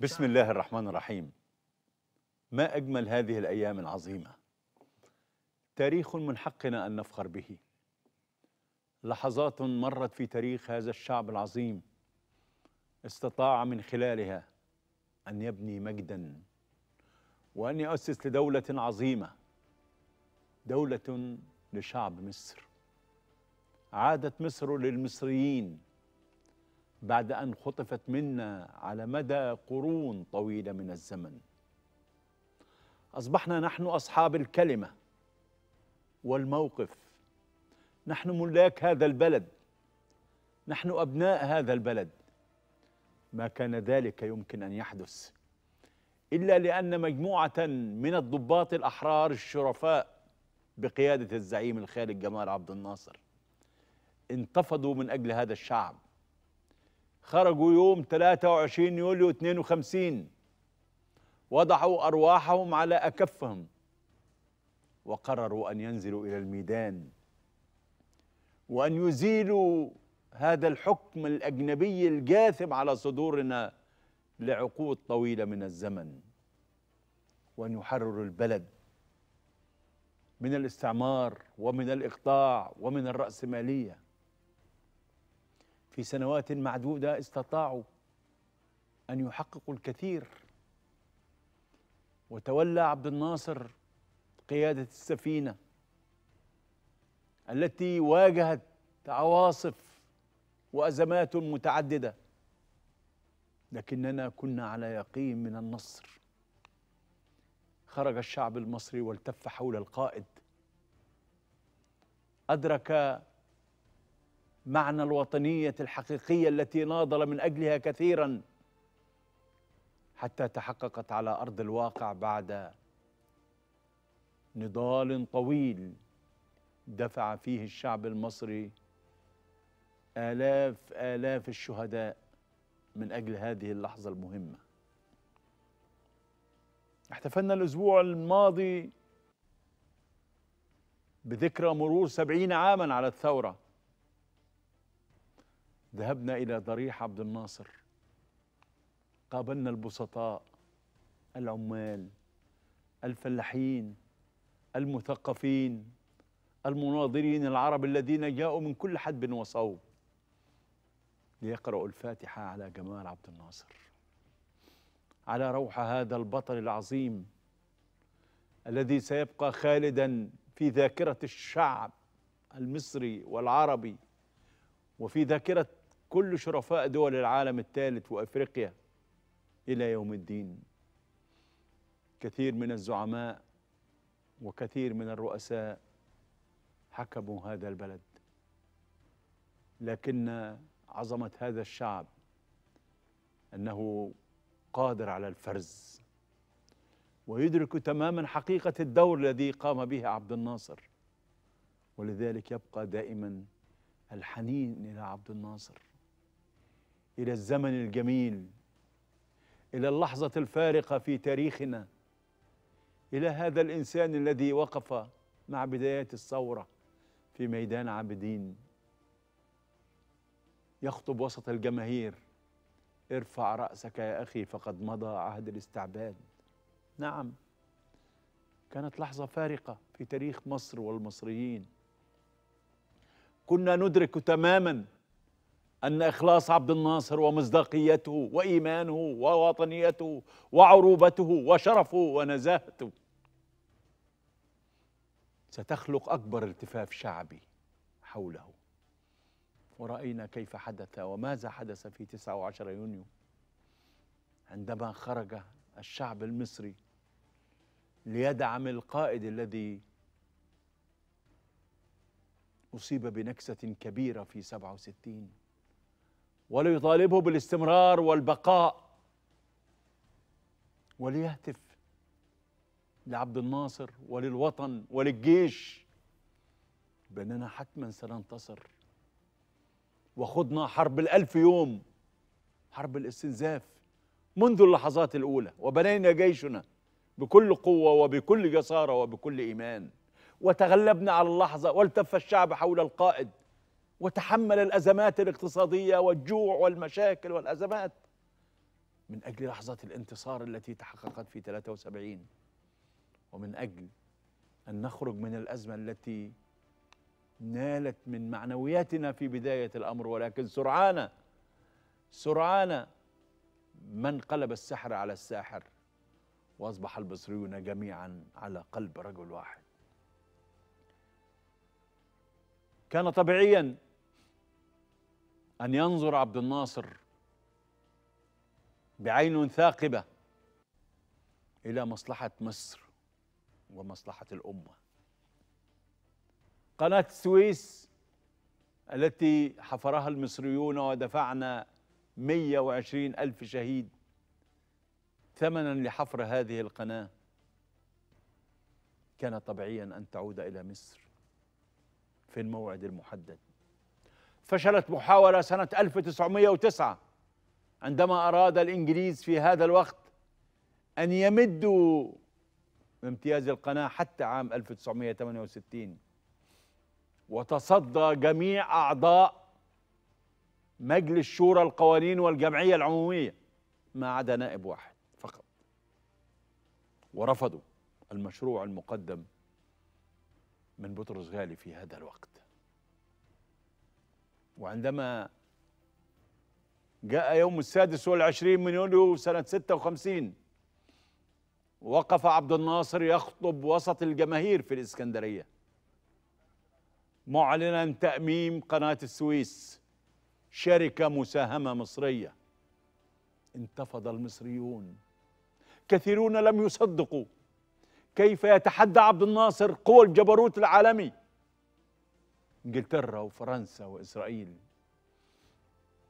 بسم الله الرحمن الرحيم ما أجمل هذه الأيام العظيمة تاريخ من حقنا أن نفخر به لحظات مرت في تاريخ هذا الشعب العظيم استطاع من خلالها أن يبني مجدا وأن يؤسس لدولة عظيمة دولة لشعب مصر عادت مصر للمصريين بعد أن خطفت منا على مدى قرون طويلة من الزمن أصبحنا نحن أصحاب الكلمة والموقف نحن ملاك هذا البلد نحن أبناء هذا البلد ما كان ذلك يمكن أن يحدث إلا لأن مجموعة من الضباط الأحرار الشرفاء بقيادة الزعيم الخالد جمال عبد الناصر انتفضوا من أجل هذا الشعب خرجوا يوم 23 يوليو 52 وضعوا أرواحهم على أكفهم وقرروا أن ينزلوا إلى الميدان وأن يزيلوا هذا الحكم الأجنبي الجاثم على صدورنا لعقود طويلة من الزمن وأن يحرروا البلد من الاستعمار ومن الإقطاع ومن الرأسمالية في سنوات معدودة استطاعوا أن يحققوا الكثير وتولى عبد الناصر قيادة السفينة التي واجهت عواصف وأزمات متعددة لكننا كنا على يقين من النصر خرج الشعب المصري والتف حول القائد أدرك معنى الوطنيه الحقيقيه التي ناضل من اجلها كثيرا حتى تحققت على ارض الواقع بعد نضال طويل دفع فيه الشعب المصري آلاف آلاف الشهداء من أجل هذه اللحظة المهمة احتفلنا الأسبوع الماضي بذكرى مرور سبعين عاما على الثورة ذهبنا إلى ضريح عبد الناصر قابلنا البسطاء العمال الفلاحين المثقفين المناظرين العرب الذين جاءوا من كل حدب وصوب ليقرأوا الفاتحة على جمال عبد الناصر على روح هذا البطل العظيم الذي سيبقى خالدا في ذاكرة الشعب المصري والعربي وفي ذاكرة كل شرفاء دول العالم الثالث وأفريقيا إلى يوم الدين كثير من الزعماء وكثير من الرؤساء حكموا هذا البلد لكن عظمة هذا الشعب أنه قادر على الفرز ويدرك تماما حقيقة الدور الذي قام به عبد الناصر ولذلك يبقى دائما الحنين إلى عبد الناصر إلى الزمن الجميل إلى اللحظة الفارقة في تاريخنا إلى هذا الإنسان الذي وقف مع بدايات الثورة في ميدان عابدين يخطب وسط الجماهير ارفع رأسك يا أخي فقد مضى عهد الاستعباد نعم كانت لحظة فارقة في تاريخ مصر والمصريين كنا ندرك تماما أن إخلاص عبد الناصر ومصداقيته وإيمانه ووطنيته وعروبته وشرفه ونزاهته ستخلق أكبر التفاف شعبي حوله ورأينا كيف حدث وماذا حدث في 19 يونيو عندما خرج الشعب المصري ليدعم القائد الذي أصيب بنكسة كبيرة في 67 ولا يطالبه بالاستمرار والبقاء وليهتف لعبد الناصر وللوطن وللجيش بأننا حتما سننتصر وخضنا حرب الألف يوم حرب الاستنزاف منذ اللحظات الأولى وبنينا جيشنا بكل قوة وبكل جسارة وبكل إيمان وتغلبنا على اللحظة والتف الشعب حول القائد وتحمل الأزمات الاقتصادية والجوع والمشاكل والأزمات من أجل لحظة الانتصار التي تحققت في 73 ومن أجل أن نخرج من الأزمة التي نالت من معنوياتنا في بداية الأمر ولكن سرعان سرعان من قلب السحر على الساحر وأصبح البصريون جميعا على قلب رجل واحد كان طبيعيا أن ينظر عبد الناصر بعين ثاقبة إلى مصلحة مصر ومصلحة الأمة قناة السويس التي حفرها المصريون ودفعنا 120 ألف شهيد ثمنا لحفر هذه القناة كان طبيعيا أن تعود إلى مصر في الموعد المحدد فشلت محاولة سنة 1909 عندما أراد الإنجليز في هذا الوقت أن يمدوا امتياز القناة حتى عام 1968 وتصدى جميع أعضاء مجلس شورى القوانين والجمعية العمومية ما عدا نائب واحد فقط ورفضوا المشروع المقدم من بطرس غالي في هذا الوقت وعندما جاء يوم السادس والعشرين من يوليو سنة 56 وقف عبد الناصر يخطب وسط الجماهير في الإسكندرية معلنا تأميم قناة السويس شركة مساهمة مصرية انتفض المصريون كثيرون لم يصدقوا كيف يتحدى عبد الناصر قوى الجبروت العالمي انجلترا وفرنسا واسرائيل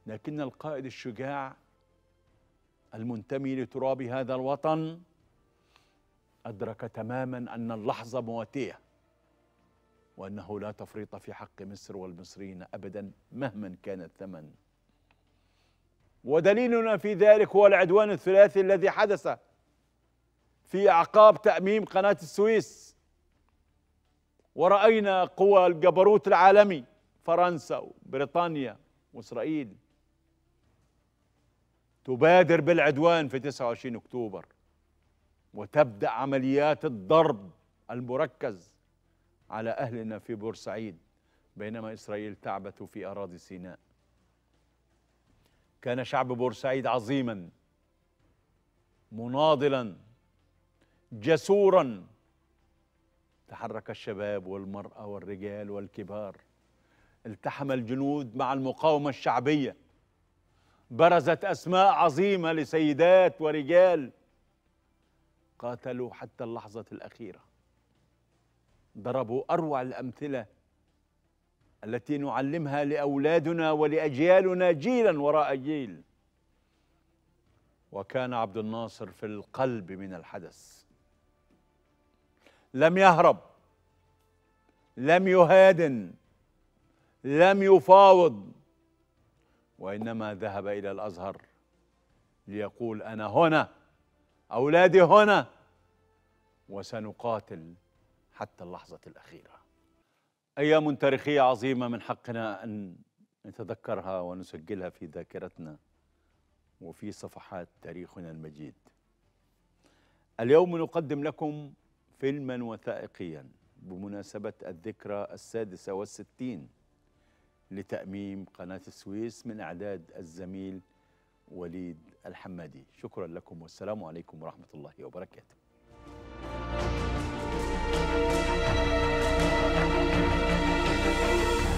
لكن القائد الشجاع المنتمي لتراب هذا الوطن ادرك تماما ان اللحظه مواتيه وانه لا تفريط في حق مصر والمصريين ابدا مهما كان الثمن ودليلنا في ذلك هو العدوان الثلاثي الذي حدث في أعقاب تأميم قناة السويس ورأينا قوى الجبروت العالمي فرنسا وبريطانيا وإسرائيل تبادر بالعدوان في 29 أكتوبر وتبدأ عمليات الضرب المركز على أهلنا في بورسعيد بينما إسرائيل تعبث في أراضي سيناء كان شعب بورسعيد عظيما مناضلا جسورا تحرك الشباب والمرأة والرجال والكبار التحم الجنود مع المقاومة الشعبية برزت أسماء عظيمة لسيدات ورجال قاتلوا حتى اللحظة الأخيرة ضربوا أروع الأمثلة التي نعلمها لأولادنا ولأجيالنا جيلا وراء جيل وكان عبد الناصر في القلب من الحدث لم يهرب لم يهادن لم يفاوض وانما ذهب الى الازهر ليقول انا هنا اولادي هنا وسنقاتل حتى اللحظه الاخيره ايام تاريخيه عظيمه من حقنا ان نتذكرها ونسجلها في ذاكرتنا وفي صفحات تاريخنا المجيد اليوم نقدم لكم فيلما وثائقيا بمناسبة الذكرى السادسة والستين لتأميم قناة السويس من إعداد الزميل وليد الحمادي شكرا لكم والسلام عليكم ورحمة الله وبركاته Thank